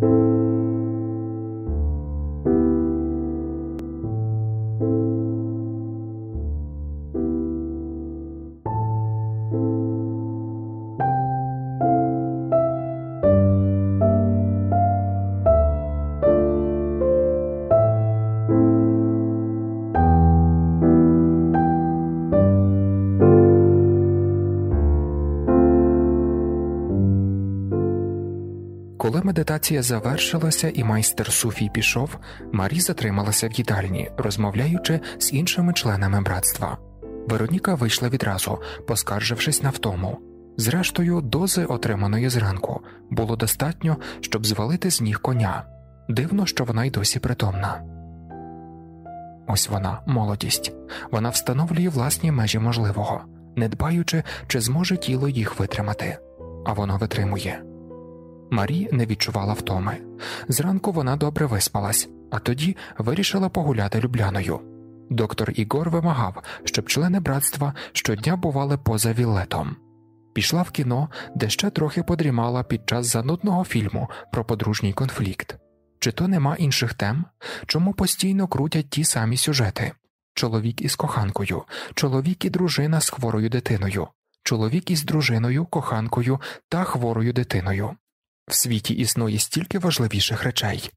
thank you Медитація завершилася, і майстер Суфій пішов. Марі затрималася в їдальні, розмовляючи з іншими членами братства. Вероніка вийшла відразу, поскаржившись на втому. Зрештою, дози, отриманої зранку, було достатньо, щоб звалити з ніг коня. Дивно, що вона й досі притомна. Ось вона, молодість. Вона встановлює власні межі можливого, не дбаючи, чи зможе тіло їх витримати, а воно витримує. Марі не відчувала втоми. Зранку вона добре виспалась, а тоді вирішила погуляти Любляною. Доктор Ігор вимагав, щоб члени братства щодня бували поза вілетом. Пішла в кіно, де ще трохи подрімала під час занудного фільму про подружній конфлікт. Чи то нема інших тем, чому постійно крутять ті самі сюжети чоловік із коханкою, чоловік і дружина з хворою дитиною, чоловік із дружиною, коханкою та хворою дитиною. В світі існує стільки важливіших речей.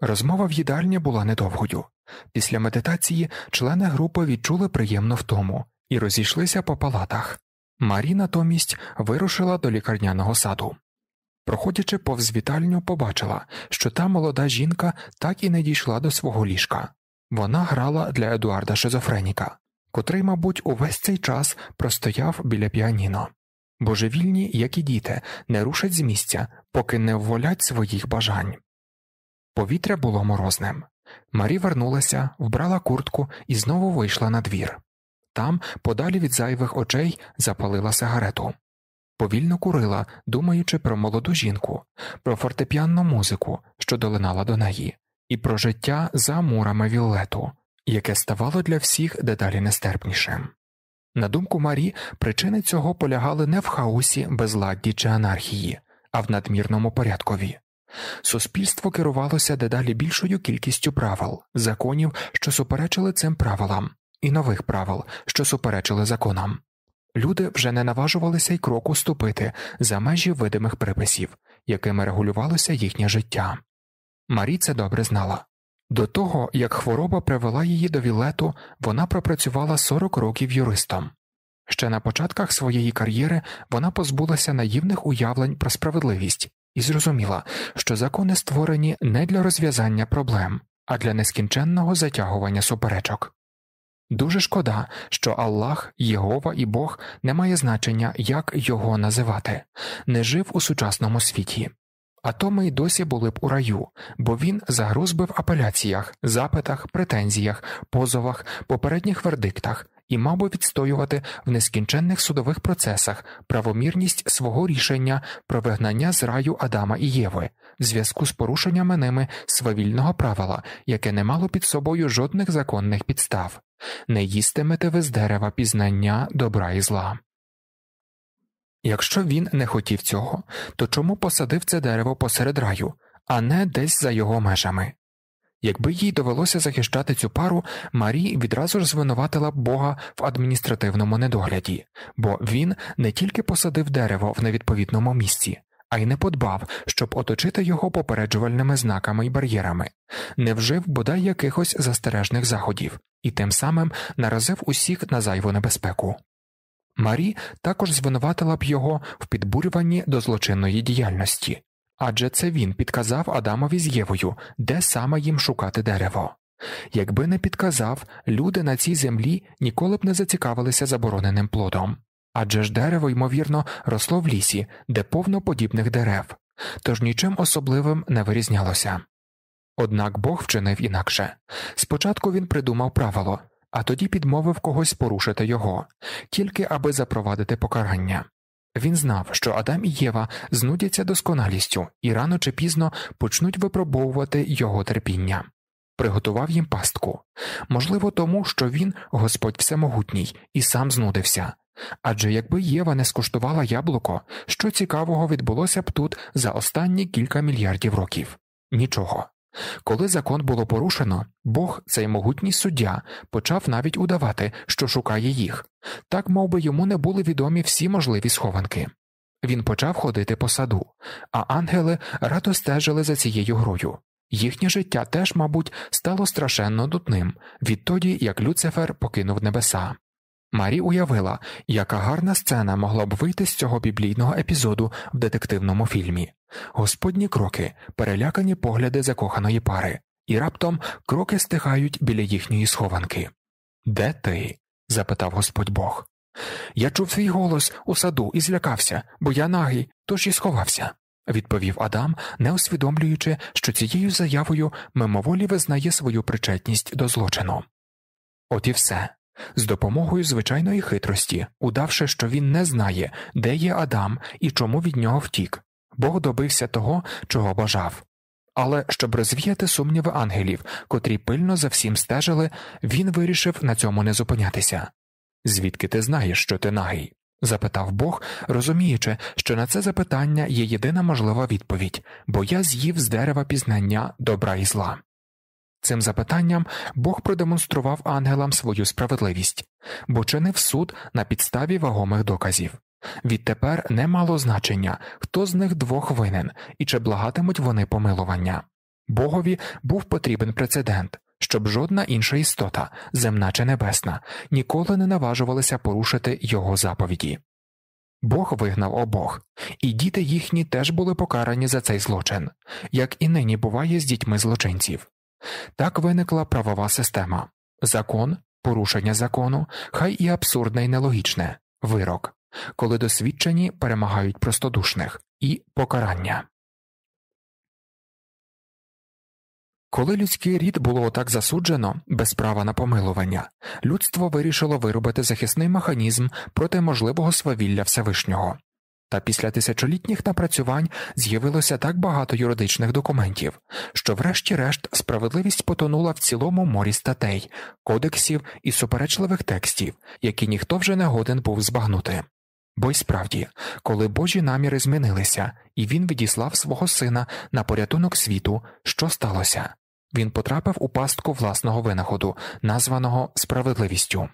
Розмова в їдальні була недовгою. Після медитації члени групи відчули приємно втому і розійшлися по палатах. Марі натомість вирушила до лікарняного саду. Проходячи повз вітальню, побачила, що та молода жінка так і не дійшла до свого ліжка. Вона грала для Едуарда Шизофреніка, котрий, мабуть, увесь цей час простояв біля піаніно божевільні, як і діти, не рушать з місця, поки не вволять своїх бажань. Повітря було морозним. Марі вернулася, вбрала куртку і знову вийшла на двір. Там, подалі від зайвих очей, запалила сигарету. Повільно курила, думаючи про молоду жінку, про фортепіанну музику, що долинала до неї, і про життя за мурами Віолету, яке ставало для всіх дедалі нестерпнішим. На думку Марі, причини цього полягали не в хаосі, безладді чи анархії, а в надмірному порядкові. Суспільство керувалося дедалі більшою кількістю правил, законів, що суперечили цим правилам, і нових правил, що суперечили законам. Люди вже не наважувалися й кроку ступити за межі видимих приписів, якими регулювалося їхнє життя. Марі це добре знала. До того, як хвороба привела її до Вілету, вона пропрацювала 40 років юристом. Ще на початках своєї кар'єри вона позбулася наївних уявлень про справедливість і зрозуміла, що закони створені не для розв'язання проблем, а для нескінченного затягування суперечок. Дуже шкода, що Аллах, Єгова і Бог не має значення, як його називати, не жив у сучасному світі. А то ми й досі були б у раю, бо він загруз би в апеляціях, запитах, претензіях, позовах, попередніх вердиктах і мав би відстоювати в нескінченних судових процесах правомірність свого рішення про вигнання з раю Адама і Єви в зв'язку з порушеннями ними свавільного правила, яке не мало під собою жодних законних підстав не їстимете ви з дерева пізнання добра і зла. Якщо він не хотів цього, то чому посадив це дерево посеред раю, а не десь за його межами? Якби їй довелося захищати цю пару, Марі відразу ж звинуватила б Бога в адміністративному недогляді, бо він не тільки посадив дерево в невідповідному місці, а й не подбав, щоб оточити його попереджувальними знаками і бар'єрами, не вжив бодай якихось застережних заходів і тим самим наразив усіх на зайву небезпеку. Марі також звинуватила б його в підбурюванні до злочинної діяльності, адже це він підказав Адамові з Євою, де саме їм шукати дерево. Якби не підказав, люди на цій землі ніколи б не зацікавилися забороненим плодом. Адже ж дерево, ймовірно, росло в лісі, де повно подібних дерев, тож нічим особливим не вирізнялося. Однак Бог вчинив інакше спочатку він придумав правило, а тоді підмовив когось порушити його, тільки аби запровадити покарання. Він знав, що Адам і Єва знудяться досконалістю і рано чи пізно почнуть випробовувати його терпіння, приготував їм пастку можливо, тому що він, Господь Всемогутній, і сам знудився. Адже якби Єва не скуштувала яблуко, що цікавого відбулося б тут за останні кілька мільярдів років нічого. Коли закон було порушено, Бог, цей могутній суддя, почав навіть удавати, що шукає їх, так мов би йому не були відомі всі можливі схованки. Він почав ходити по саду, а ангели радо стежили за цією грою. Їхнє життя теж, мабуть, стало страшенно дутним відтоді як Люцифер покинув небеса. Марі уявила, яка гарна сцена могла б вийти з цього біблійного епізоду в детективному фільмі, господні кроки, перелякані погляди закоханої пари, і раптом кроки стихають біля їхньої схованки. Де ти? запитав господь Бог. Я чув свій голос у саду і злякався, бо я нагий, тож і сховався, відповів Адам, не усвідомлюючи, що цією заявою мимоволі визнає свою причетність до злочину. От і все з допомогою звичайної хитрості, удавши, що він не знає, де є Адам і чому від нього втік, Бог добився того, чого бажав. Але щоб розвіяти сумніви ангелів, котрі пильно за всім стежили, він вирішив на цьому не зупинятися. Звідки ти знаєш, що ти нагий? запитав Бог, розуміючи, що на це запитання є єдина можлива відповідь, бо я з'їв з дерева пізнання добра і зла. Цим запитанням Бог продемонстрував ангелам свою справедливість, бо чинив суд на підставі вагомих доказів. Відтепер не мало значення, хто з них двох винен і чи благатимуть вони помилування. Богові був потрібен прецедент, щоб жодна інша істота, земна чи небесна, ніколи не наважувалася порушити його заповіді. Бог вигнав обох, і діти їхні теж були покарані за цей злочин, як і нині буває з дітьми злочинців. Так виникла правова система закон, порушення закону, хай і абсурдне і нелогічне вирок, коли досвідчені перемагають простодушних і покарання. Коли людський рід було отак засуджено без права на помилування, людство вирішило виробити захисний механізм проти можливого свавілля Всевишнього, та після тисячолітніх напрацювань з'явилося так багато юридичних документів, що, врешті-решт, справедливість потонула в цілому морі статей, кодексів і суперечливих текстів, які ніхто вже не годен був збагнути. Бо й справді, коли божі наміри змінилися, і він відіслав свого сина на порятунок світу, що сталося? Він потрапив у пастку власного винаходу, названого справедливістю.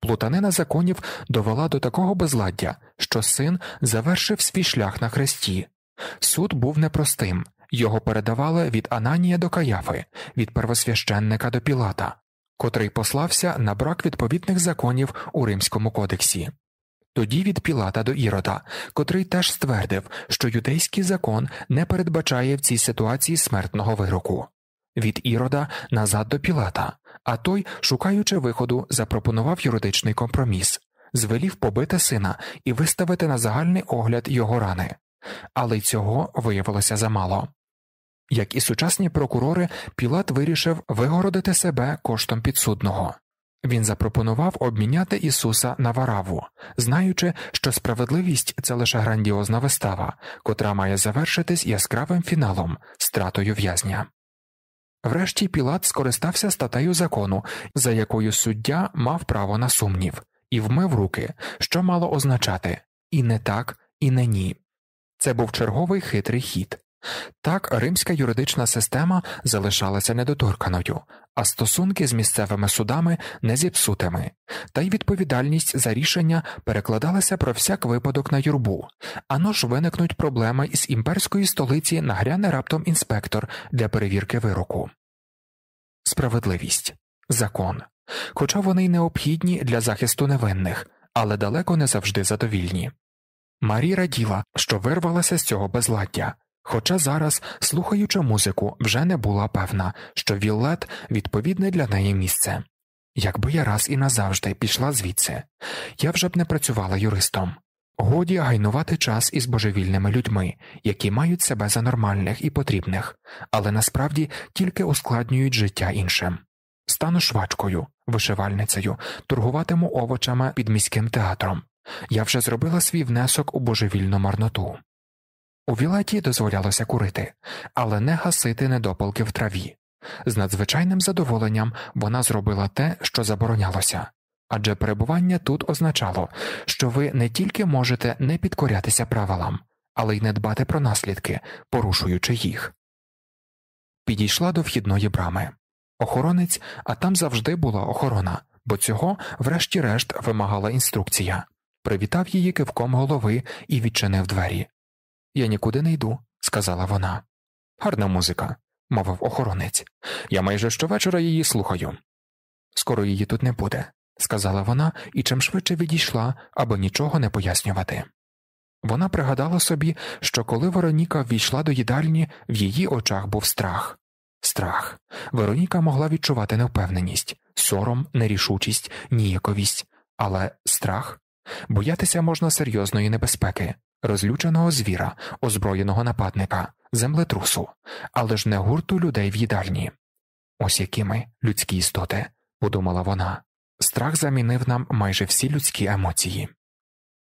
Плутанина законів довела до такого безладдя, що син завершив свій шлях на хресті. Суд був непростим його передавали від Ананія до Каяфи, від первосвященника до Пілата, котрий послався на брак відповідних законів у Римському кодексі, тоді від Пілата до Ірода, котрий теж ствердив, що юдейський закон не передбачає в цій ситуації смертного вироку від Ірода назад до Пілата, а той, шукаючи виходу, запропонував юридичний компроміс, звелів побити сина і виставити на загальний огляд його рани, але й цього виявилося замало. Як і сучасні прокурори, Пілат вирішив вигородити себе коштом підсудного. Він запропонував обміняти Ісуса на вараву, знаючи, що справедливість це лише грандіозна вистава, котра має завершитись яскравим фіналом стратою в'язня. Врешті Пілат скористався статтею закону, за якою суддя мав право на сумнів, і вмив руки, що мало означати і не так, і не ні. Це був черговий хитрий хід. Так римська юридична система залишалася недоторканою, а стосунки з місцевими судами не зіпсутими, та й відповідальність за рішення перекладалася про всяк випадок на юрбу, ано ж виникнуть проблеми із імперської столиці нагряне раптом інспектор для перевірки вироку. Справедливість закон, хоча вони й необхідні для захисту невинних, але далеко не завжди задовільні. Марі раділа, що вирвалася з цього безладдя. Хоча зараз, слухаючи музику, вже не була певна, що Віллет відповідне для неї місце. Якби я раз і назавжди пішла звідси, я вже б не працювала юристом. Годі гайнувати час із божевільними людьми, які мають себе за нормальних і потрібних, але насправді тільки ускладнюють життя іншим. Стану швачкою, вишивальницею, торгуватиму овочами під міським театром. Я вже зробила свій внесок у божевільну марноту. У Вілаті дозволялося курити, але не гасити недопалки в траві. З надзвичайним задоволенням вона зробила те, що заборонялося, адже перебування тут означало, що ви не тільки можете не підкорятися правилам, але й не дбати про наслідки, порушуючи їх. Підійшла до вхідної брами. Охоронець, а там завжди була охорона, бо цього, врешті-решт, вимагала інструкція. Привітав її кивком голови і відчинив двері. Я нікуди не йду, сказала вона. Гарна музика, мовив охоронець. Я майже щовечора її слухаю. Скоро її тут не буде, сказала вона і чим швидше відійшла, аби нічого не пояснювати. Вона пригадала собі, що коли Вероніка ввійшла до їдальні, в її очах був страх. Страх. Вероніка могла відчувати невпевненість, сором, нерішучість, ніяковість, але страх боятися можна серйозної небезпеки, розлюченого звіра, озброєного нападника, землетрусу, але ж не гурту людей в їдальні. Ось які ми людські істоти, подумала вона. Страх замінив нам майже всі людські емоції.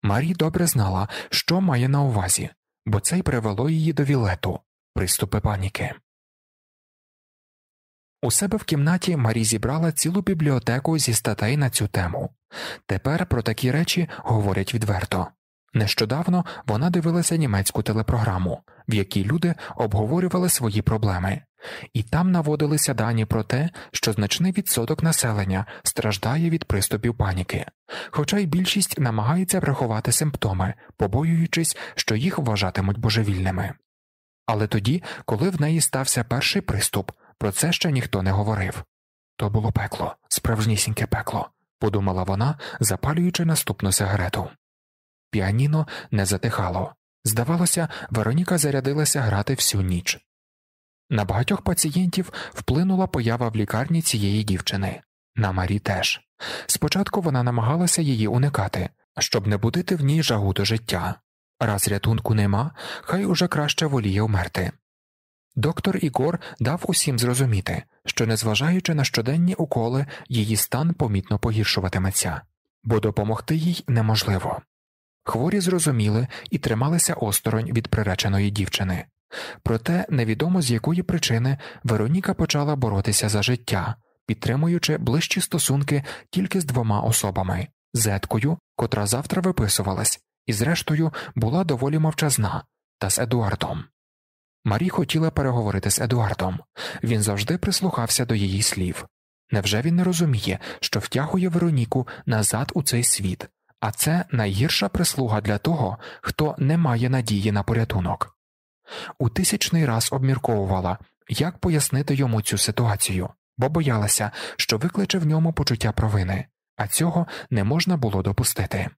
Марі добре знала, що має на увазі, бо це й привело її до вілету, приступи паніки. У себе в кімнаті Марі зібрала цілу бібліотеку зі статей на цю тему. Тепер про такі речі говорять відверто. Нещодавно вона дивилася німецьку телепрограму, в якій люди обговорювали свої проблеми, і там наводилися дані про те, що значний відсоток населення страждає від приступів паніки, хоча й більшість намагається приховати симптоми, побоюючись, що їх вважатимуть божевільними. Але тоді, коли в неї стався перший приступ, про це ще ніхто не говорив. То було пекло, справжнісіньке пекло, подумала вона, запалюючи наступну сигарету піаніно не затихало. Здавалося, Вероніка зарядилася грати всю ніч. На багатьох пацієнтів вплинула поява в лікарні цієї дівчини, на Марі теж. Спочатку вона намагалася її уникати, щоб не будити в ній жагу до життя. Раз рятунку нема, хай уже краще воліє вмерти. Доктор Ігор дав усім зрозуміти, що, незважаючи на щоденні уколи, її стан помітно погіршуватиметься, бо допомогти їй неможливо. Хворі зрозуміли і трималися осторонь від приреченої дівчини. Проте невідомо з якої причини Вероніка почала боротися за життя, підтримуючи ближчі стосунки тільки з двома особами зеткою, котра завтра виписувалась, і, зрештою, була доволі мовчазна, та з Едуардом. Марі хотіла переговорити з Едуардом він завжди прислухався до її слів. Невже він не розуміє, що втягує Вероніку назад у цей світ, а це найгірша прислуга для того, хто не має надії на порятунок. У тисячний раз обмірковувала, як пояснити йому цю ситуацію, бо боялася, що викличе в ньому почуття провини, а цього не можна було допустити.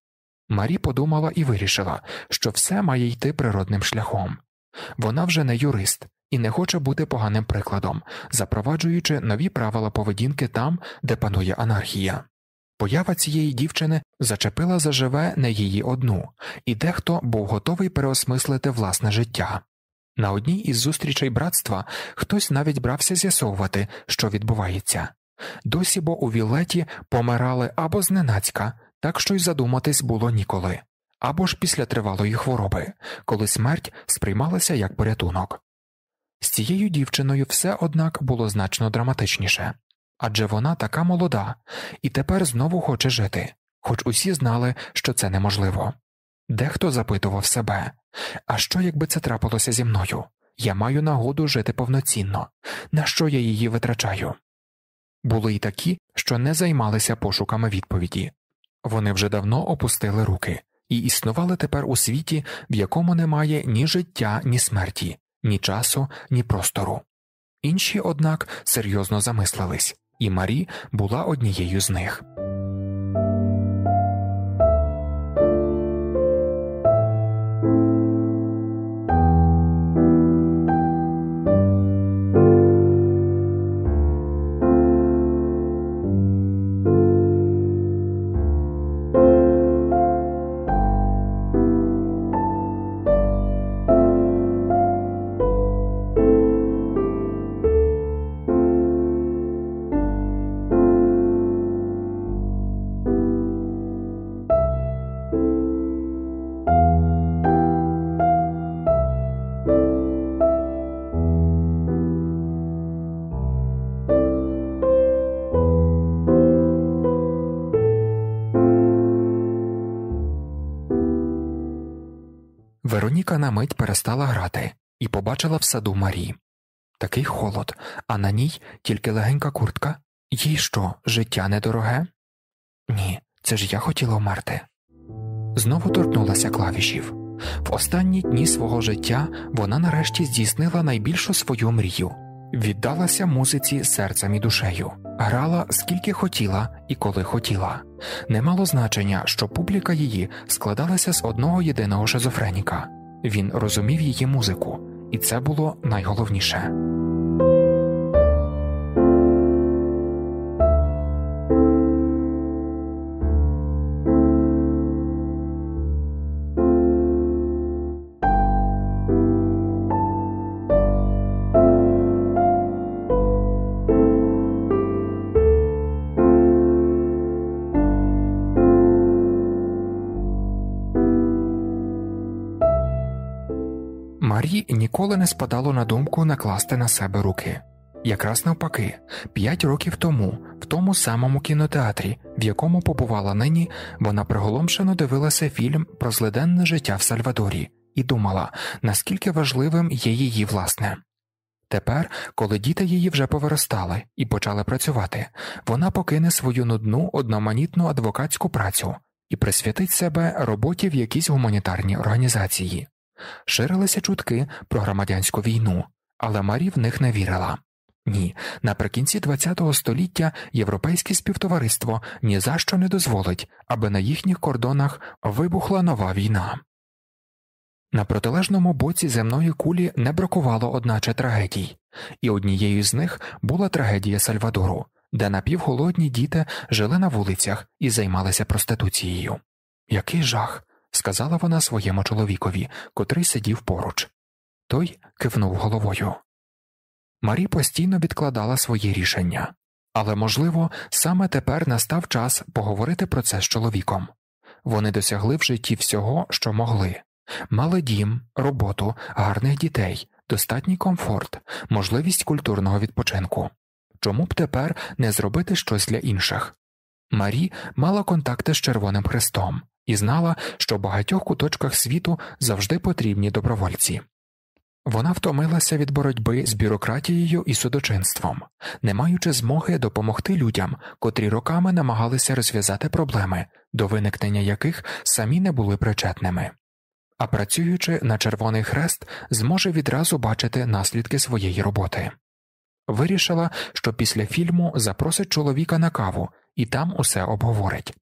Марі подумала і вирішила, що все має йти природним шляхом. Вона вже не юрист і не хоче бути поганим прикладом, запроваджуючи нові правила поведінки там, де панує анархія. Поява цієї дівчини зачепила заживе не її одну, і дехто був готовий переосмислити власне життя. На одній із зустрічей братства хтось навіть брався з'ясовувати, що відбувається. Досі бо у Вілеті помирали або зненацька, так що й задуматись було ніколи, або ж після тривалої хвороби, коли смерть сприймалася як порятунок. З цією дівчиною все однак було значно драматичніше адже вона така молода і тепер знову хоче жити, хоч усі знали, що це неможливо. Дехто запитував себе А що, якби це трапилося зі мною? Я маю нагоду жити повноцінно, на що я її витрачаю? Були й такі, що не займалися пошуками відповіді вони вже давно опустили руки і існували тепер у світі, в якому немає ні життя, ні смерті, ні часу, ні простору. Інші, однак, серйозно замислились і Марі була однією з них. Музика на мить перестала грати і побачила в саду Марі. Такий холод, а на ній тільки легенька куртка. Їй що, життя недороге? Ні, це ж я хотіла вмерти. Знову торкнулася клавішів. В останні дні свого життя вона нарешті здійснила найбільшу свою мрію, віддалася музиці серцем і душею, грала скільки хотіла і коли хотіла. Не мало значення, що публіка її складалася з одного єдиного шизофреніка. Він розумів її музику, і це було найголовніше. ніколи не спадало на думку накласти на себе руки. Якраз навпаки, п'ять років тому, в тому самому кінотеатрі, в якому побувала нині, вона приголомшено дивилася фільм про злиденне життя в Сальвадорі і думала, наскільки важливим є її власне. Тепер, коли діти її вже повиростали і почали працювати, вона покине свою нудну одноманітну адвокатську працю і присвятить себе роботі в якійсь гуманітарній організації. Ширилися чутки про громадянську війну, але Марі в них не вірила. Ні, наприкінці ХХ століття європейське співтовариство ні за що не дозволить, аби на їхніх кордонах вибухла нова війна. На протилежному боці земної кулі не бракувало, одначе, трагедій, і однією з них була трагедія Сальвадору, де напівголодні діти жили на вулицях і займалися проституцією. Який жах! сказала вона своєму чоловікові, котрий сидів поруч. Той кивнув головою. Марі постійно відкладала свої рішення, але, можливо, саме тепер настав час поговорити про це з чоловіком. Вони досягли в житті всього, що могли мали дім, роботу, гарних дітей, достатній комфорт, можливість культурного відпочинку. Чому б тепер не зробити щось для інших? Марі мала контакти з Червоним Хрестом, і знала, що в багатьох куточках світу завжди потрібні добровольці. Вона втомилася від боротьби з бюрократією і судочинством, не маючи змоги допомогти людям, котрі роками намагалися розв'язати проблеми, до виникнення яких самі не були причетними, а працюючи на Червоний хрест, зможе відразу бачити наслідки своєї роботи. Вирішила, що після фільму запросить чоловіка на каву і там усе обговорить.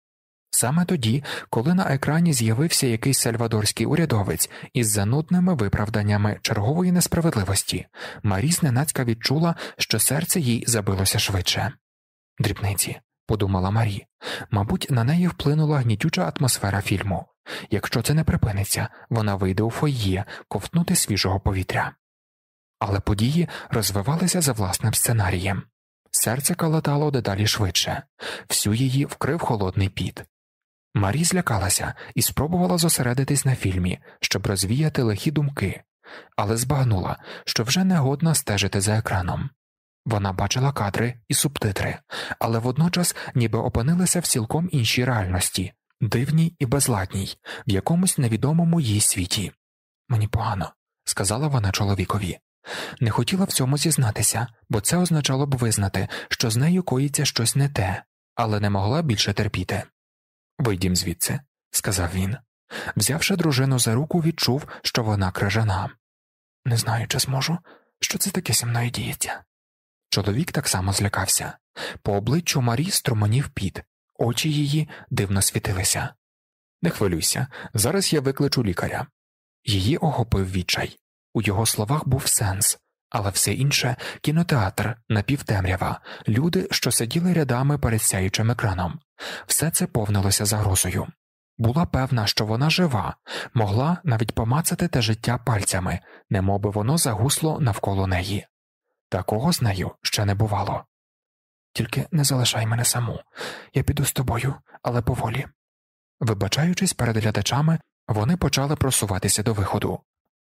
Саме тоді, коли на екрані з'явився якийсь сальвадорський урядовець із занудними виправданнями чергової несправедливості, Марі зненацька відчула, що серце їй забилося швидше. Дрібниці, подумала Марі, мабуть, на неї вплинула гнітюча атмосфера фільму. Якщо це не припиниться, вона вийде у фойє ковтнути свіжого повітря. Але події розвивалися за власним сценарієм. Серце калатало дедалі швидше, всю її вкрив холодний піт. Марі злякалася і спробувала зосередитись на фільмі, щоб розвіяти лихі думки, але збагнула, що вже негодна стежити за екраном. Вона бачила кадри і субтитри, але водночас ніби опинилася в цілком іншій реальності, дивній і безладній, в якомусь невідомому їй світі. Мені погано, сказала вона чоловікові. Не хотіла в цьому зізнатися, бо це означало б визнати, що з нею коїться щось не те, але не могла більше терпіти. Вийдім звідси, сказав він. Взявши дружину за руку, відчув, що вона крижана. Не знаю, чи зможу, що це таке зі мною діється. Чоловік так само злякався. По обличчю Марі струмонів під, очі її дивно світилися. Не хвилюйся, зараз я викличу лікаря. Її охопив відчай. У його словах був сенс, але все інше кінотеатр, напівтемрява, люди, що сиділи рядами перед сяючим екраном. Все це повнилося загрозою. Була певна, що вона жива, могла навіть помацати те життя пальцями, немоби воно загусло навколо неї. Такого з нею ще не бувало. Тільки не залишай мене саму, я піду з тобою, але поволі. Вибачаючись перед глядачами, вони почали просуватися до виходу.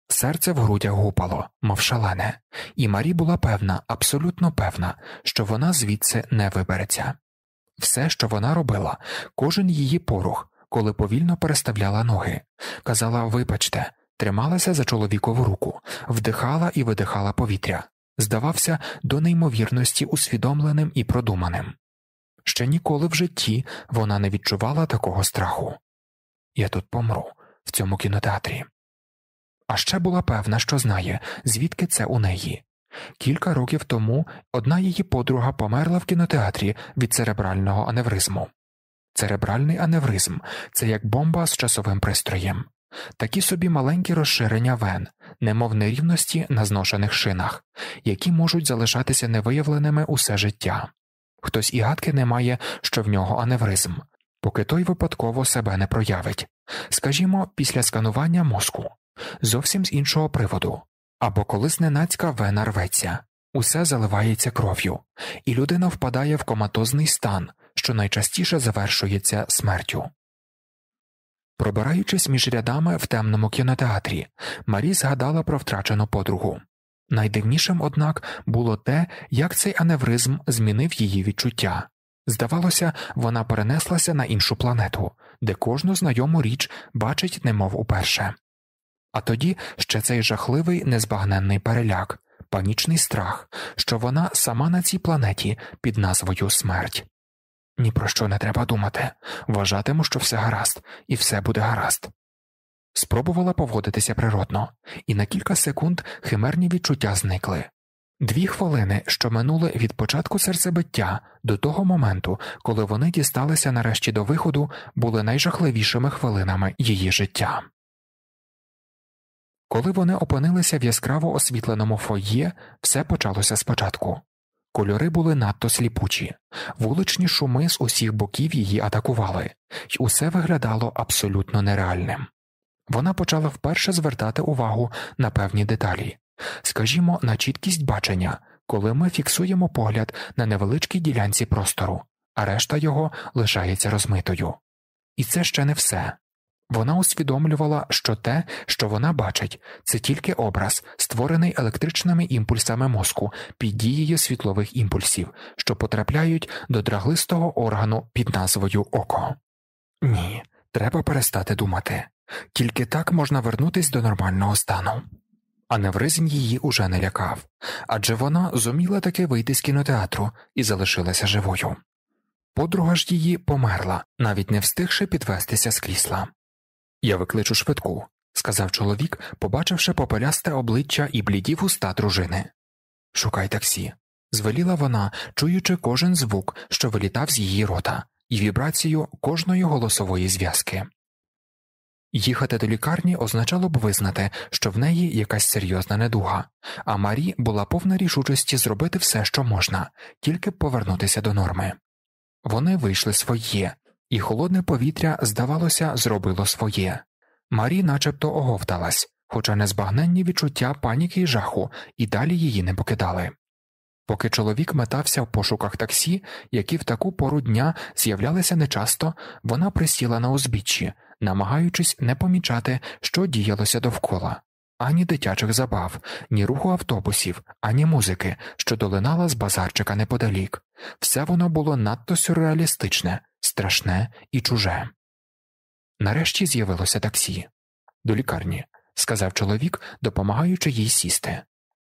Серце в грудях гупало, мов шалене, і Марі була певна, абсолютно певна, що вона звідси не вибереться все, що вона робила, кожен її порух, коли повільно переставляла ноги, казала вибачте, трималася за чоловікову руку, вдихала і видихала повітря, здавався до неймовірності усвідомленим і продуманим. Ще ніколи в житті вона не відчувала такого страху. Я тут помру, в цьому кінотеатрі. А ще була певна, що знає, звідки це у неї. Кілька років тому одна її подруга померла в кінотеатрі від церебрального аневризму. Церебральний аневризм це як бомба з часовим пристроєм, такі собі маленькі розширення вен, немов нерівності на зношених шинах, які можуть залишатися невиявленими усе життя. Хтось і гадки не має, що в нього аневризм, поки той випадково себе не проявить, скажімо, після сканування мозку, зовсім з іншого приводу, або коли зненацька вена рветься, усе заливається кров'ю, і людина впадає в коматозний стан, що найчастіше завершується смертю. Пробираючись між рядами в темному кінотеатрі, Марі згадала про втрачену подругу. Найдивнішим, однак, було те, як цей аневризм змінив її відчуття. Здавалося, вона перенеслася на іншу планету, де кожну знайому річ бачить, немов уперше. А тоді ще цей жахливий незбагненний переляк, панічний страх, що вона сама на цій планеті під назвою смерть. Ні про що не треба думати вважатиму, що все гаразд, і все буде гаразд. Спробувала поводитися природно, і на кілька секунд химерні відчуття зникли. Дві хвилини, що минули від початку серцебиття до того моменту, коли вони дісталися нарешті до виходу, були найжахливішими хвилинами її життя. Коли вони опинилися в яскраво освітленому фойє, все почалося спочатку. Кольори були надто сліпучі, вуличні шуми з усіх боків її атакували, і усе виглядало абсолютно нереальним. Вона почала вперше звертати увагу на певні деталі, скажімо, на чіткість бачення, коли ми фіксуємо погляд на невеличкій ділянці простору, а решта його лишається розмитою. І це ще не все. Вона усвідомлювала, що те, що вона бачить, це тільки образ, створений електричними імпульсами мозку під дією світлових імпульсів, що потрапляють до драглистого органу під назвою око. Ні, треба перестати думати. Тільки так можна вернутись до нормального стану. Аневризм її уже не лякав, адже вона зуміла таки вийти з кінотеатру і залишилася живою. Подруга ж її померла, навіть не встигши підвестися з крісла. Я викличу швидку, сказав чоловік, побачивши попелясте обличчя і бліді вуста дружини. Шукай таксі. звеліла вона, чуючи кожен звук, що вилітав з її рота, і вібрацію кожної голосової зв'язки. Їхати до лікарні означало б визнати, що в неї якась серйозна недуга, а Марі була повна рішучості зробити все, що можна, тільки повернутися до норми. Вони вийшли своє, і холодне повітря, здавалося, зробило своє. Марі начебто оговталась, хоча незбагненні відчуття паніки і жаху і далі її не покидали. Поки чоловік метався в пошуках таксі, які в таку пору дня з'являлися нечасто, вона присіла на узбіччі, намагаючись не помічати, що діялося довкола, ані дитячих забав, ні руху автобусів, ані музики, що долинала з базарчика неподалік. Все воно було надто сюрреалістичне, страшне і чуже. Нарешті з'явилося таксі до лікарні, сказав чоловік, допомагаючи їй сісти.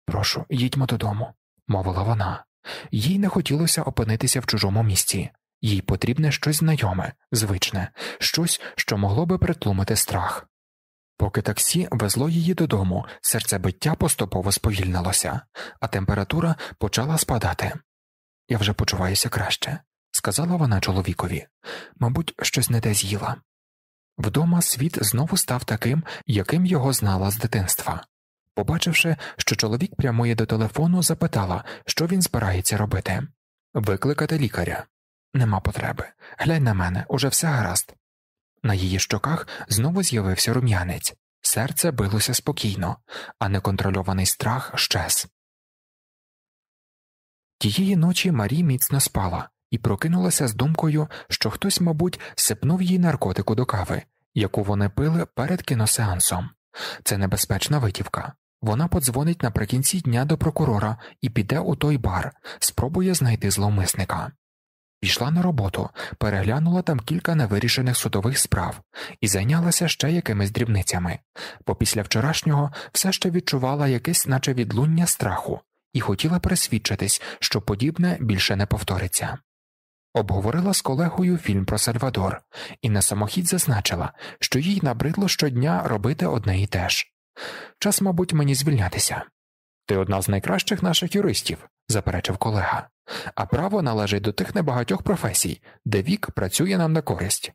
Прошу, їдьмо додому, мовила вона. Їй не хотілося опинитися в чужому місці, їй потрібне щось знайоме, звичне, щось, що могло би притлумити страх. Поки таксі везло її додому, серцебиття поступово сповільнилося, а температура почала спадати. Я вже почуваюся краще, сказала вона чоловікові, мабуть, щось не те з'їла. Вдома світ знову став таким, яким його знала з дитинства. Побачивши, що чоловік прямує до телефону, запитала, що він збирається робити. Викликати лікаря. Нема потреби. Глянь на мене, уже все гаразд. На її щоках знову з'явився рум'янець, серце билося спокійно, а неконтрольований страх щез. Тієї ночі Марі міцно спала, і прокинулася з думкою, що хтось, мабуть, сипнув їй наркотику до кави, яку вони пили перед кіносеансом. Це небезпечна витівка. Вона подзвонить наприкінці дня до прокурора і піде у той бар, спробує знайти зловмисника. Пішла на роботу, переглянула там кілька невирішених судових справ і зайнялася ще якимись дрібницями, бо після вчорашнього все ще відчувала якесь, наче відлуння страху, і хотіла пересвідчитись, що подібне більше не повториться. Обговорила з колегою фільм про Сальвадор і на самохід зазначила, що їй набридло щодня робити одне і те ж. Час, мабуть, мені звільнятися. Ти одна з найкращих наших юристів, заперечив колега, а право належить до тих небагатьох професій, де вік працює нам на користь.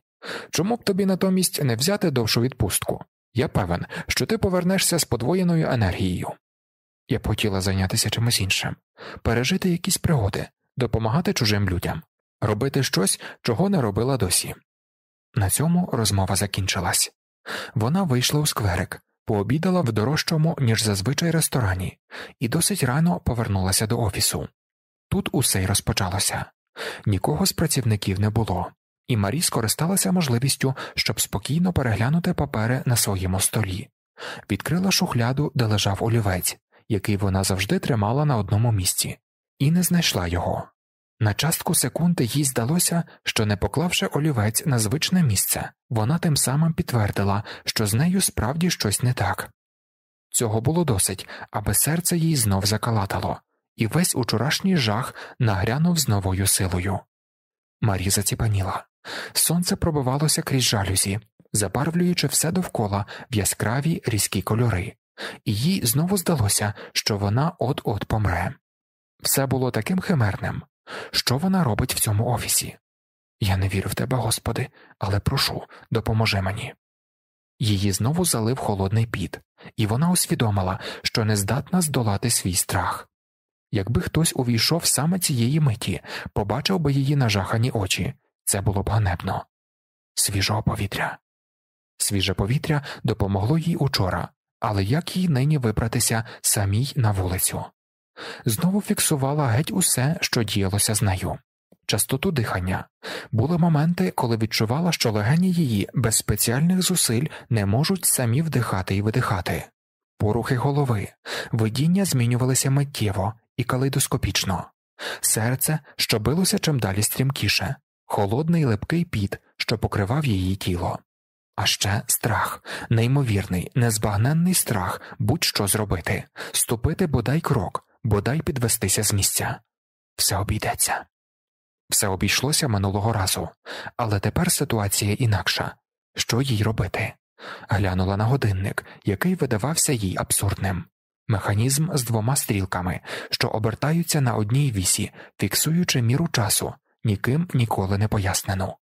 Чому б тобі натомість не взяти довшу відпустку? Я певен, що ти повернешся з подвоєною енергією. Я б хотіла зайнятися чимось іншим, пережити якісь пригоди, допомагати чужим людям робити щось, чого не робила досі. На цьому розмова закінчилась. Вона вийшла у скверик, пообідала в дорожчому, ніж зазвичай ресторані, і досить рано повернулася до офісу. Тут усе й розпочалося нікого з працівників не було, і Марі скористалася можливістю, щоб спокійно переглянути папери на своєму столі, відкрила шухляду, де лежав олівець, який вона завжди тримала на одному місці, і не знайшла його. На частку секунди їй здалося, що, не поклавши олівець на звичне місце, вона тим самим підтвердила, що з нею справді щось не так. Цього було досить, аби серце їй знов закалатало, і весь учорашній жах нагрянув з новою силою. Марі заціпаніла. Сонце пробивалося крізь жалюзі, забарвлюючи все довкола в яскраві різкі кольори, і їй знову здалося, що вона от от помре. Все було таким химерним. Що вона робить в цьому офісі? Я не вірю в тебе, Господи, але прошу, допоможи мені. Її знову залив холодний піт, і вона усвідомила, що не здатна здолати свій страх. Якби хтось увійшов саме цієї миті, побачив би її нажахані очі, це було б ганебно. Свіжого повітря. Свіже повітря допомогло їй учора, але як їй нині вибратися самій на вулицю? Знову фіксувала геть усе, що діялося з нею. Частоту дихання були моменти, коли відчувала, що легені її без спеціальних зусиль не можуть самі вдихати і видихати. Порухи голови, видіння змінювалися миттєво і калейдоскопічно, серце, що билося чимдалі стрімкіше, холодний липкий піт, що покривав її тіло, а ще страх, неймовірний, незбагненний страх будь що зробити, ступити бодай крок бодай підвестися з місця. Все обійдеться. Все обійшлося минулого разу, але тепер ситуація інакша що їй робити? Глянула на годинник, який видавався їй абсурдним механізм з двома стрілками, що обертаються на одній вісі, фіксуючи міру часу, ніким ніколи не пояснено.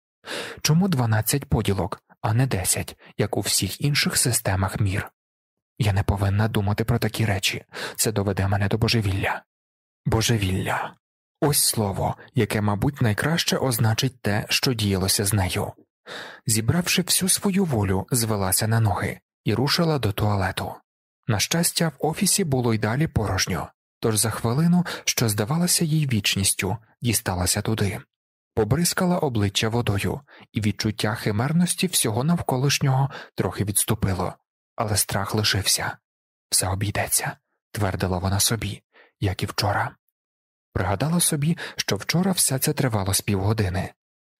Чому 12 поділок, а не 10, як у всіх інших системах мір? Я не повинна думати про такі речі, це доведе мене до божевілля. Божевілля ось слово, яке, мабуть, найкраще означить те, що діялося з нею. Зібравши всю свою волю, звелася на ноги і рушила до туалету. На щастя, в офісі було й далі порожньо, тож за хвилину, що здавалася їй вічністю, дісталася туди, побризкала обличчя водою, і відчуття химерності всього навколишнього трохи відступило але страх лишився все обійдеться, твердила вона собі, як і вчора. Пригадала собі, що вчора все це тривало з півгодини,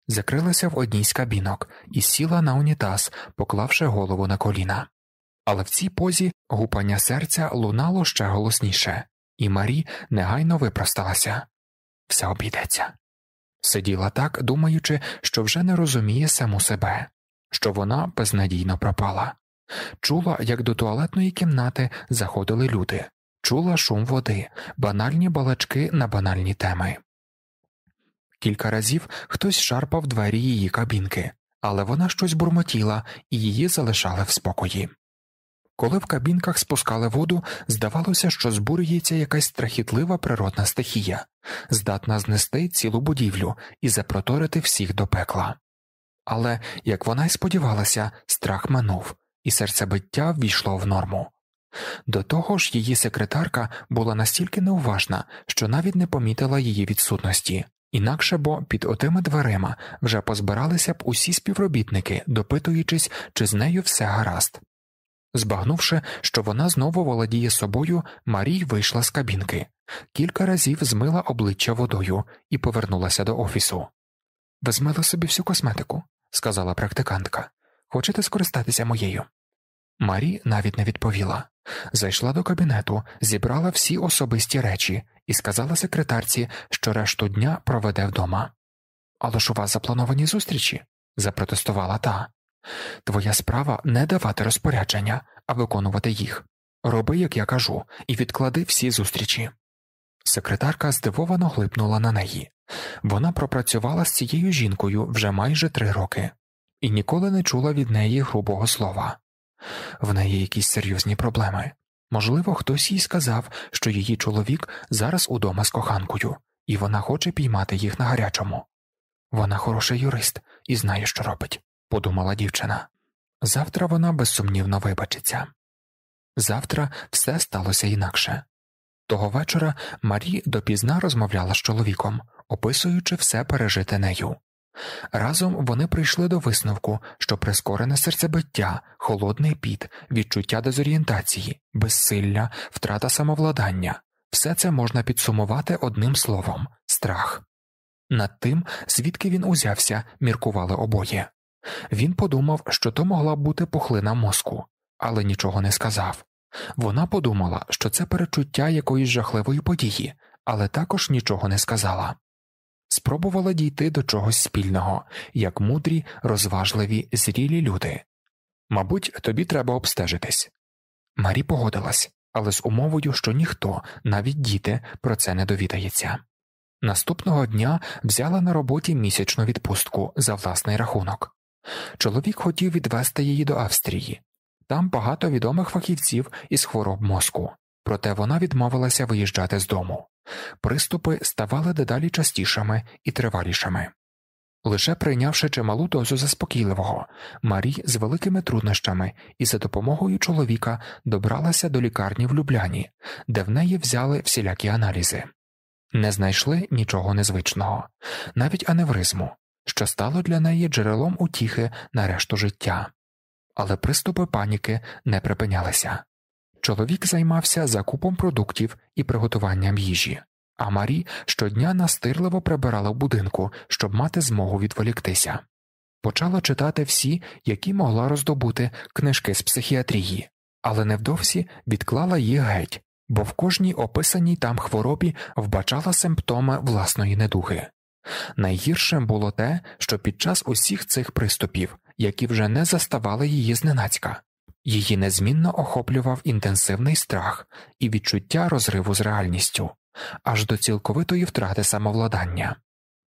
закрилася в одній з кабінок і сіла на унітаз, поклавши голову на коліна. Але в цій позі гупання серця лунало ще голосніше, і Марі негайно випросталася все обійдеться. Сиділа так, думаючи, що вже не розуміє саму себе, що вона безнадійно пропала. Чула, як до туалетної кімнати заходили люди, чула шум води, банальні балачки на банальні теми. Кілька разів хтось шарпав двері її кабінки, але вона щось бурмотіла і її залишали в спокої. Коли в кабінках спускали воду, здавалося, що збурюється якась страхітлива природна стихія, здатна знести цілу будівлю і запроторити всіх до пекла. Але, як вона й сподівалася, страх минув і серцебиття ввійшло в норму. До того ж, її секретарка була настільки неуважна, що навіть не помітила її відсутності, інакше бо під отими дверима вже позбиралися б усі співробітники, допитуючись, чи з нею все гаразд. Збагнувши, що вона знову володіє собою, Марій вийшла з кабінки, кілька разів змила обличчя водою і повернулася до офісу. Везмила собі всю косметику, сказала практикантка. Хочете скористатися моєю? Марі навіть не відповіла. Зайшла до кабінету, зібрала всі особисті речі і сказала секретарці, що решту дня проведе вдома. Але ж у вас заплановані зустрічі, запротестувала та. Твоя справа не давати розпорядження, а виконувати їх. Роби, як я кажу, і відклади всі зустрічі. Секретарка здивовано глипнула на неї. Вона пропрацювала з цією жінкою вже майже три роки і ніколи не чула від неї грубого слова. В неї якісь серйозні проблеми. Можливо, хтось їй сказав, що її чоловік зараз удома з коханкою, і вона хоче піймати їх на гарячому. Вона хороший юрист і знає, що робить, подумала дівчина. Завтра вона безсумнівно вибачиться. Завтра все сталося інакше. Того вечора Марі допізна розмовляла з чоловіком, описуючи все пережите нею. Разом вони прийшли до висновку, що прискорене серцебиття, холодний піт, відчуття дезорієнтації, безсилля, втрата самовладання все це можна підсумувати одним словом страх. Над тим, звідки він узявся, міркували обоє. Він подумав, що то могла б бути пухлина мозку, але нічого не сказав. Вона подумала, що це перечуття якоїсь жахливої події, але також нічого не сказала спробувала дійти до чогось спільного, як мудрі, розважливі, зрілі люди. Мабуть, тобі треба обстежитись. Марі погодилась, але з умовою, що ніхто, навіть діти, про це не довідається. Наступного дня взяла на роботі місячну відпустку за власний рахунок. Чоловік хотів відвести її до Австрії, там багато відомих фахівців із хвороб мозку, проте вона відмовилася виїжджати з дому. Приступи ставали дедалі частішими і тривалішими. Лише прийнявши чималу дозу заспокійливого, Марі з великими труднощами і за допомогою чоловіка добралася до лікарні в Любляні, де в неї взяли всілякі аналізи, не знайшли нічого незвичного, навіть аневризму, що стало для неї джерелом утіхи на решту життя, але приступи паніки не припинялися. Чоловік займався закупом продуктів і приготуванням їжі, а Марі щодня настирливо прибирала в будинку, щоб мати змогу відволіктися. Почала читати всі, які могла роздобути книжки з психіатрії, але невдовзі відклала їх геть, бо в кожній описаній там хворобі вбачала симптоми власної недуги. Найгіршим було те, що під час усіх цих приступів, які вже не заставали її зненацька, її незмінно охоплював інтенсивний страх і відчуття розриву з реальністю, аж до цілковитої втрати самовладання.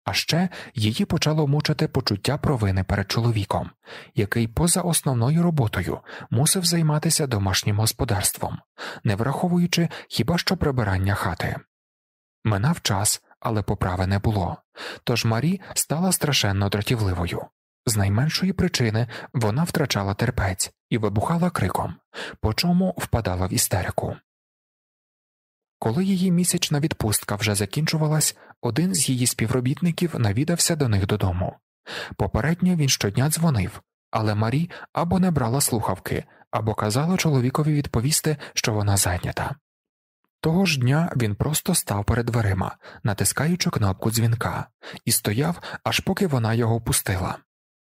А ще її почало мучити почуття провини перед чоловіком, який поза основною роботою мусив займатися домашнім господарством, не враховуючи хіба що прибирання хати. Минав час, але поправи не було, тож Марі стала страшенно дратівливою. З найменшої причини вона втрачала терпець і вибухала криком, по чому впадала в істерику. Коли її місячна відпустка вже закінчувалась, один з її співробітників навідався до них додому. Попередньо він щодня дзвонив, але Марі або не брала слухавки, або казала чоловікові відповісти, що вона зайнята. Того ж дня він просто став перед дверима, натискаючи кнопку дзвінка, і стояв, аж поки вона його пустила.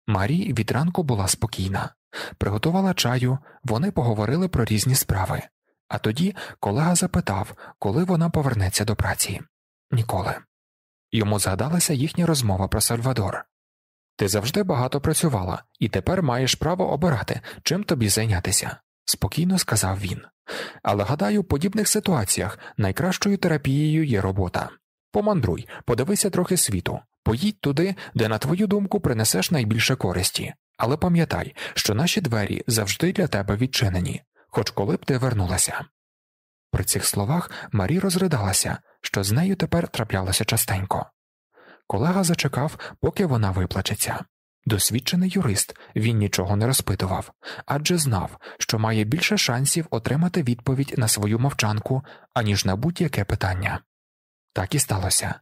Марі від ранку була спокійна, приготувала чаю, вони поговорили про різні справи, а тоді колега запитав, коли вона повернеться до праці. Ніколи. Йому згадалася їхня розмова про Сальвадор. Ти завжди багато працювала, і тепер маєш право обирати, чим тобі зайнятися, спокійно сказав він. Але гадаю, в подібних ситуаціях найкращою терапією є робота. Помандруй, подивися трохи світу, поїдь туди, де, на твою думку, принесеш найбільше користі, але пам'ятай, що наші двері завжди для тебе відчинені, хоч коли б ти вернулася. При цих словах Марі розридалася, що з нею тепер траплялося частенько. Колега зачекав, поки вона виплачеться. Досвідчений юрист він нічого не розпитував, адже знав, що має більше шансів отримати відповідь на свою мовчанку, аніж на будь яке питання. Так і сталося.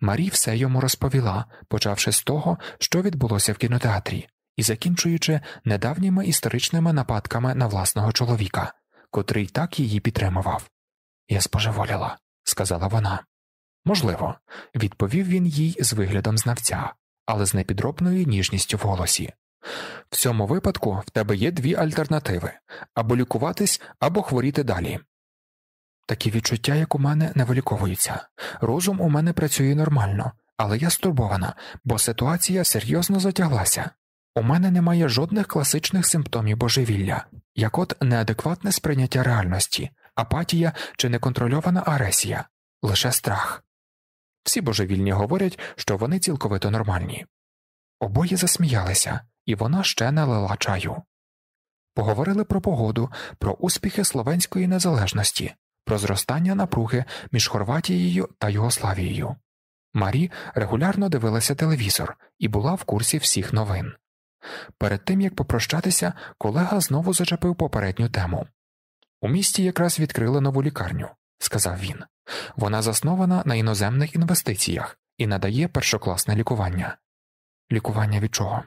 Марі все йому розповіла, почавши з того, що відбулося в кінотеатрі, і закінчуючи недавніми історичними нападками на власного чоловіка, котрий так її підтримував. Я спожеволіла, сказала вона. Можливо, відповів він їй з виглядом знавця, але з непідробною ніжністю в голосі. В цьому випадку в тебе є дві альтернативи або лікуватись, або хворіти далі. Такі відчуття, як у мене, не виліковуються. Розум у мене працює нормально, але я стурбована, бо ситуація серйозно затяглася. У мене немає жодних класичних симптомів божевілля, як от неадекватне сприйняття реальності, апатія чи неконтрольована агресія, лише страх. Всі божевільні говорять, що вони цілковито нормальні. Обоє засміялися, і вона ще налила чаю. Поговорили про погоду, про успіхи словенської незалежності, про зростання напруги між Хорватією та Югославією. Марі регулярно дивилася телевізор і була в курсі всіх новин. Перед тим як попрощатися, колега знову зачепив попередню тему. У місті якраз відкрили нову лікарню, сказав він. Вона заснована на іноземних інвестиціях і надає першокласне лікування. Лікування від чого?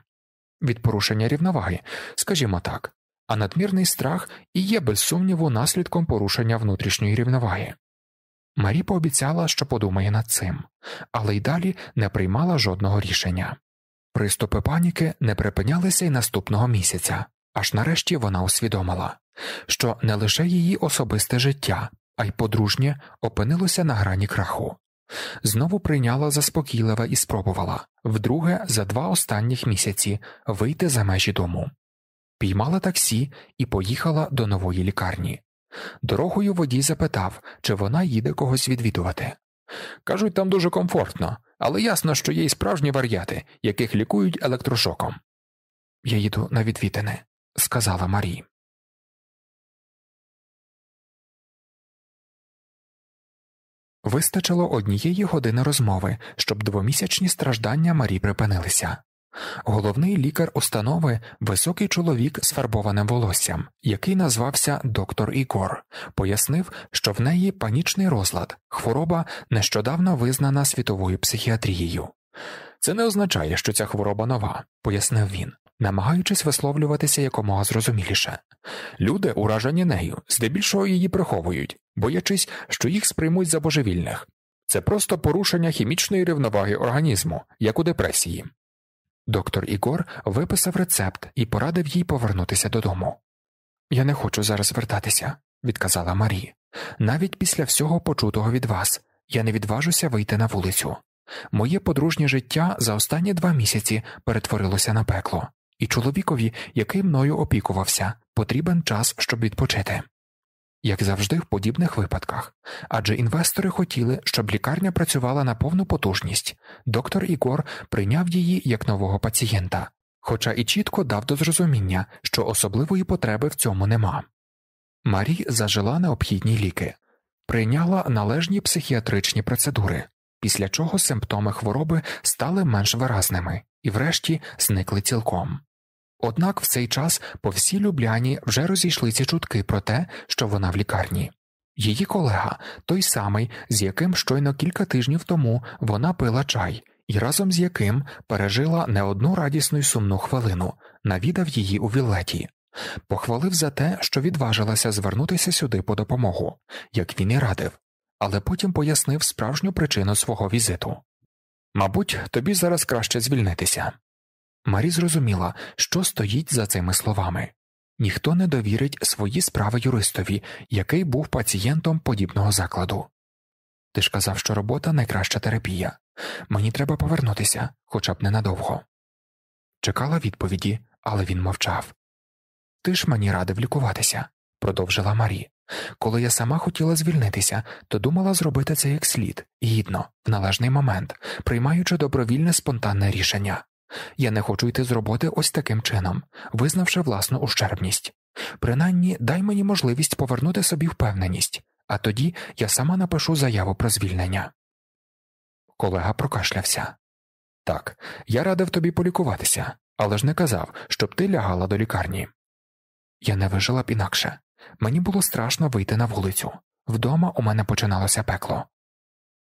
Від порушення рівноваги, скажімо так, а надмірний страх і є, без сумніву, наслідком порушення внутрішньої рівноваги. Марі пообіцяла, що подумає над цим, але й далі не приймала жодного рішення. Приступи паніки не припинялися й наступного місяця, аж нарешті вона усвідомила, що не лише її особисте життя, а й подружнє опинилося на грані краху. Знову прийняла заспокійливе і спробувала вдруге за два останніх місяці вийти за межі дому піймала таксі і поїхала до нової лікарні. Дорогою водій запитав, чи вона їде когось відвідувати. Кажуть, там дуже комфортно, але ясно, що є й справжні вар'яти, яких лікують електрошоком. Я їду на відвітини, сказала Марі. Вистачило однієї години розмови, щоб двомісячні страждання Марі припинилися. Головний лікар установи високий чоловік з фарбованим волоссям, який назвався доктор Ікор, пояснив, що в неї панічний розлад, хвороба нещодавно визнана світовою психіатрією. Це не означає, що ця хвороба нова, пояснив він, намагаючись висловлюватися якомога зрозуміліше. Люди, уражені нею, здебільшого її приховують, боячись, що їх сприймуть за божевільних. Це просто порушення хімічної рівноваги організму, як у депресії. Доктор Ігор виписав рецепт і порадив їй повернутися додому. Я не хочу зараз вертатися, відказала Марі. Навіть після всього почутого від вас я не відважуся вийти на вулицю. Моє подружнє життя за останні два місяці перетворилося на пекло, і чоловікові, який мною опікувався, потрібен час, щоб відпочити як завжди в подібних випадках, адже інвестори хотіли, щоб лікарня працювала на повну потужність, доктор Ігор прийняв її як нового пацієнта, хоча і чітко дав до зрозуміння, що особливої потреби в цьому нема. Марі зажила необхідні ліки, прийняла належні психіатричні процедури, після чого симптоми хвороби стали менш виразними і, врешті, зникли цілком. Однак в цей час по всій Любляні вже розійшлися чутки про те, що вона в лікарні. Її колега, той самий, з яким щойно кілька тижнів тому вона пила чай, і разом з яким пережила не одну радісну й сумну хвилину, навідав її у вілеті, похвалив за те, що відважилася звернутися сюди по допомогу, як він і радив, але потім пояснив справжню причину свого візиту. Мабуть, тобі зараз краще звільнитися. Марі зрозуміла, що стоїть за цими словами ніхто не довірить свої справи юристові, який був пацієнтом подібного закладу. Ти ж казав, що робота найкраща терапія. Мені треба повернутися, хоча б ненадовго. Чекала відповіді, але він мовчав. Ти ж мені радив лікуватися, продовжила Марі. Коли я сама хотіла звільнитися, то думала зробити це як слід, гідно, в належний момент, приймаючи добровільне спонтанне рішення. Я не хочу йти з роботи ось таким чином, визнавши власну ущербність. Принаймні, дай мені можливість повернути собі впевненість, а тоді я сама напишу заяву про звільнення. Колега прокашлявся. Так, я радив тобі полікуватися, але ж не казав, щоб ти лягала до лікарні. Я не вижила б інакше. Мені було страшно вийти на вулицю. Вдома у мене починалося пекло.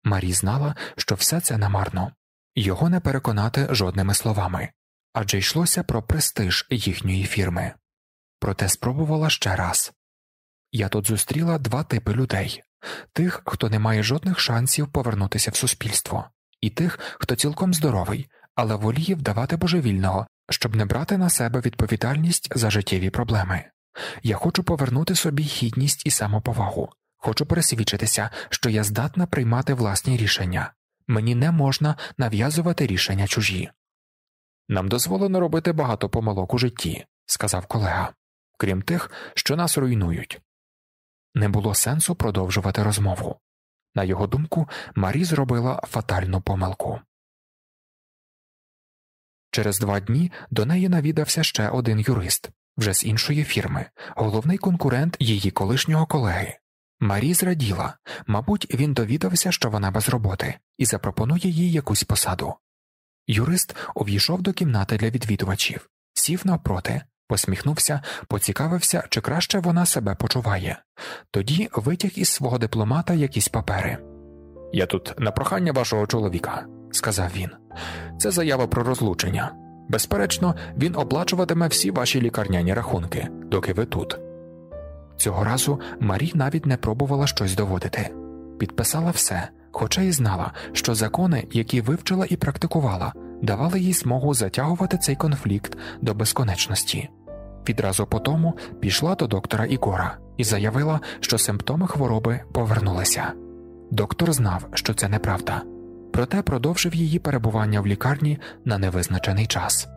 Марі знала, що все це намарно його не переконати жодними словами адже йшлося про престиж їхньої фірми. Проте спробувала ще раз я тут зустріла два типи людей тих, хто не має жодних шансів повернутися в суспільство, і тих, хто цілком здоровий, але воліє вдавати божевільного, щоб не брати на себе відповідальність за життєві проблеми. Я хочу повернути собі гідність і самоповагу, хочу пересвідчитися, що я здатна приймати власні рішення, мені не можна нав'язувати рішення чужі. Нам дозволено робити багато помилок у житті, сказав колега, крім тих, що нас руйнують. Не було сенсу продовжувати розмову. На його думку, Марі зробила фатальну помилку. Через два дні до неї навідався ще один юрист, вже з іншої фірми, головний конкурент її колишнього колеги. Марі зраділа мабуть, він довідався, що вона без роботи, і запропонує їй якусь посаду. Юрист увійшов до кімнати для відвідувачів, сів навпроти, посміхнувся, поцікавився, чи краще вона себе почуває, тоді витяг із свого дипломата якісь папери. Я тут на прохання вашого чоловіка, сказав він, це заява про розлучення. Безперечно, він оплачуватиме всі ваші лікарняні рахунки, доки ви тут. Цього разу Марі навіть не пробувала щось доводити, підписала все, хоча й знала, що закони, які вивчила і практикувала, давали їй змогу затягувати цей конфлікт до безконечності. Відразу по тому пішла до доктора Ігора і заявила, що симптоми хвороби повернулися. Доктор знав, що це неправда, проте продовжив її перебування в лікарні на невизначений час.